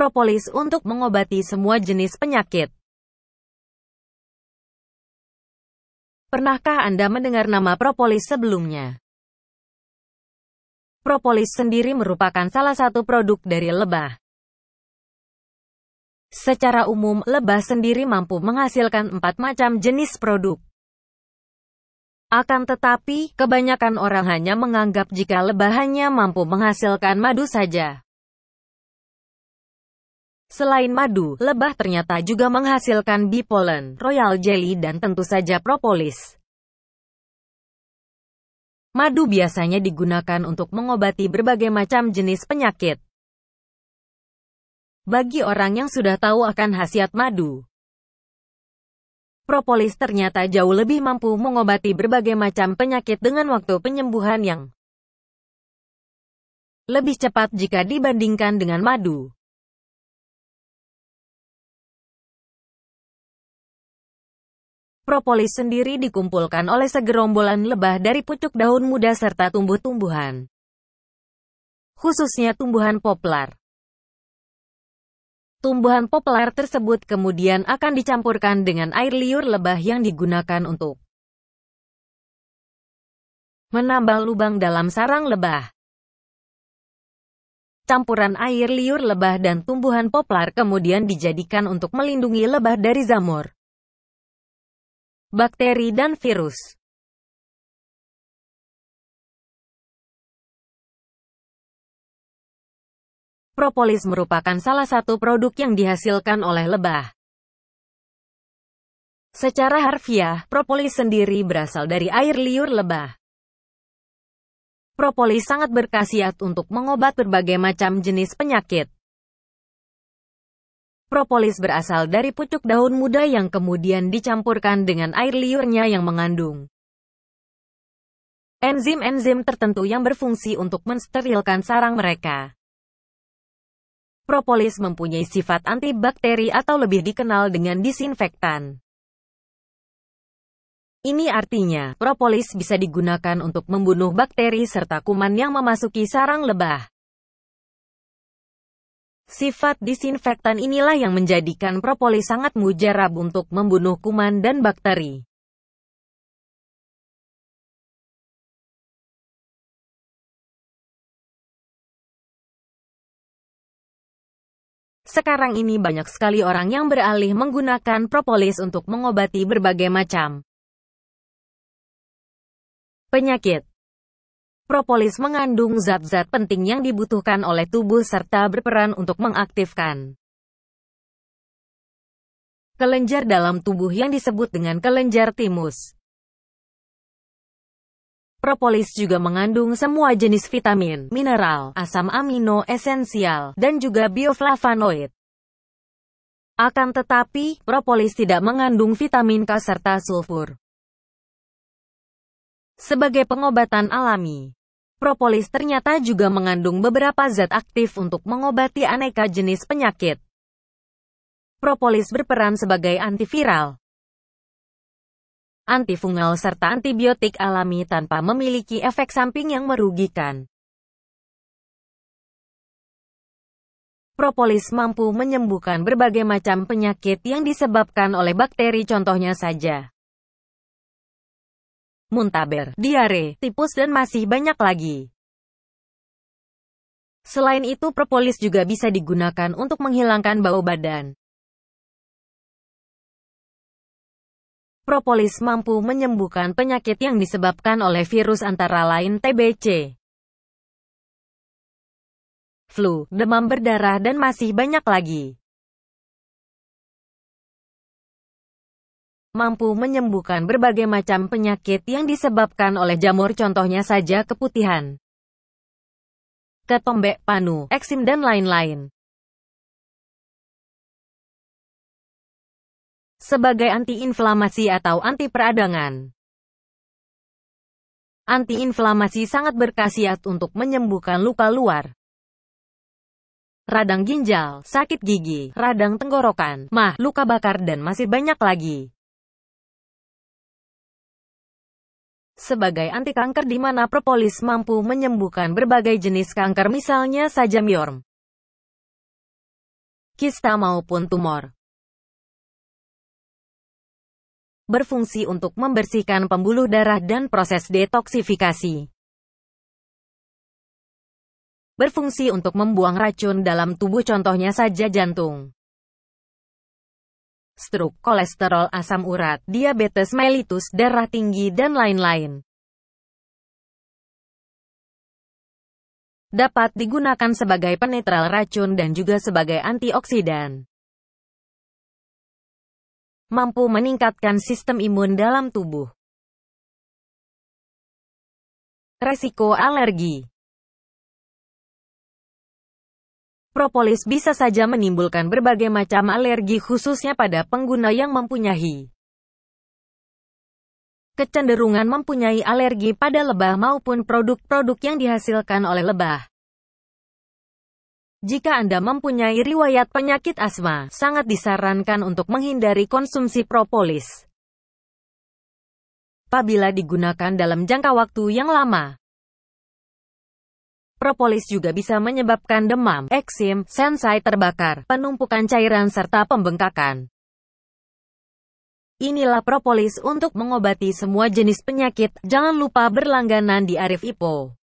propolis untuk mengobati semua jenis penyakit. Pernahkah Anda mendengar nama propolis sebelumnya? Propolis sendiri merupakan salah satu produk dari lebah. Secara umum, lebah sendiri mampu menghasilkan empat macam jenis produk. Akan tetapi, kebanyakan orang hanya menganggap jika lebah hanya mampu menghasilkan madu saja. Selain madu, lebah ternyata juga menghasilkan bee pollen, royal jelly dan tentu saja propolis. Madu biasanya digunakan untuk mengobati berbagai macam jenis penyakit. Bagi orang yang sudah tahu akan khasiat madu, propolis ternyata jauh lebih mampu mengobati berbagai macam penyakit dengan waktu penyembuhan yang lebih cepat jika dibandingkan dengan madu. Propolis sendiri dikumpulkan oleh segerombolan lebah dari pucuk daun muda serta tumbuh-tumbuhan. Khususnya tumbuhan poplar. Tumbuhan poplar tersebut kemudian akan dicampurkan dengan air liur lebah yang digunakan untuk menambal lubang dalam sarang lebah. Campuran air liur lebah dan tumbuhan poplar kemudian dijadikan untuk melindungi lebah dari zamur bakteri dan virus. Propolis merupakan salah satu produk yang dihasilkan oleh lebah. Secara harfiah, propolis sendiri berasal dari air liur lebah. Propolis sangat berkhasiat untuk mengobat berbagai macam jenis penyakit. Propolis berasal dari pucuk daun muda yang kemudian dicampurkan dengan air liurnya yang mengandung enzim-enzim tertentu yang berfungsi untuk mensterilkan sarang mereka. Propolis mempunyai sifat antibakteri atau lebih dikenal dengan disinfektan. Ini artinya, propolis bisa digunakan untuk membunuh bakteri serta kuman yang memasuki sarang lebah. Sifat disinfektan inilah yang menjadikan propolis sangat mujarab untuk membunuh kuman dan bakteri. Sekarang ini banyak sekali orang yang beralih menggunakan propolis untuk mengobati berbagai macam penyakit. Propolis mengandung zat-zat penting yang dibutuhkan oleh tubuh serta berperan untuk mengaktifkan kelenjar dalam tubuh yang disebut dengan kelenjar timus. Propolis juga mengandung semua jenis vitamin, mineral, asam amino esensial, dan juga bioflavonoid. Akan tetapi, propolis tidak mengandung vitamin K serta sulfur. Sebagai pengobatan alami, propolis ternyata juga mengandung beberapa zat aktif untuk mengobati aneka jenis penyakit. Propolis berperan sebagai antiviral, antifungal serta antibiotik alami tanpa memiliki efek samping yang merugikan. Propolis mampu menyembuhkan berbagai macam penyakit yang disebabkan oleh bakteri contohnya saja muntaber, diare, tipus dan masih banyak lagi. Selain itu propolis juga bisa digunakan untuk menghilangkan bau badan. Propolis mampu menyembuhkan penyakit yang disebabkan oleh virus antara lain TBC, flu, demam berdarah dan masih banyak lagi. mampu menyembuhkan berbagai macam penyakit yang disebabkan oleh jamur contohnya saja keputihan, ketombek panu, eksim dan lain-lain. Sebagai antiinflamasi atau anti peradangan. Antiinflamasi sangat berkhasiat untuk menyembuhkan luka luar. Radang ginjal, sakit gigi, radang tenggorokan, mah, luka bakar dan masih banyak lagi. sebagai anti kanker di mana propolis mampu menyembuhkan berbagai jenis kanker misalnya saja miorm, kista maupun tumor. Berfungsi untuk membersihkan pembuluh darah dan proses detoksifikasi. Berfungsi untuk membuang racun dalam tubuh contohnya saja jantung stroke, kolesterol, asam urat, diabetes mellitus, darah tinggi, dan lain-lain. Dapat digunakan sebagai penetral racun dan juga sebagai antioksidan. Mampu meningkatkan sistem imun dalam tubuh. Resiko alergi Propolis bisa saja menimbulkan berbagai macam alergi khususnya pada pengguna yang mempunyai kecenderungan mempunyai alergi pada lebah maupun produk-produk yang dihasilkan oleh lebah. Jika Anda mempunyai riwayat penyakit asma, sangat disarankan untuk menghindari konsumsi propolis. Apabila digunakan dalam jangka waktu yang lama, Propolis juga bisa menyebabkan demam, eksim, sensai terbakar, penumpukan cairan serta pembengkakan. Inilah propolis untuk mengobati semua jenis penyakit. Jangan lupa berlangganan di Arif Ipo.